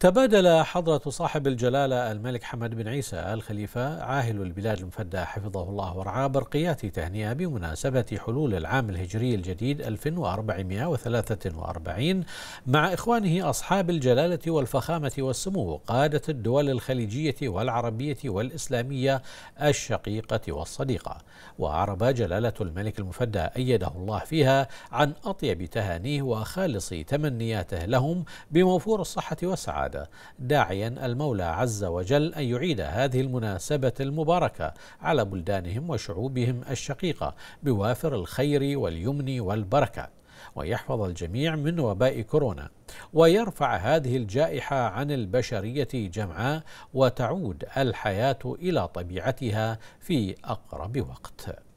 تبادل حضرة صاحب الجلالة الملك حمد بن عيسى آل خليفة عاهل البلاد المفدى حفظه الله ورعاه برقيات تهنئة بمناسبة حلول العام الهجري الجديد 1443 مع إخوانه أصحاب الجلالة والفخامة والسمو قادة الدول الخليجية والعربية والإسلامية الشقيقة والصديقة وأعرب جلالة الملك المفدى أيده الله فيها عن أطيب تهانيه وخالص تمنياته لهم بموفور الصحة والسعادة السعادة داعيا المولى عز وجل أن يعيد هذه المناسبة المباركة على بلدانهم وشعوبهم الشقيقة بوافر الخير واليمن والبركة ويحفظ الجميع من وباء كورونا ويرفع هذه الجائحة عن البشرية جمعاء وتعود الحياة إلى طبيعتها في أقرب وقت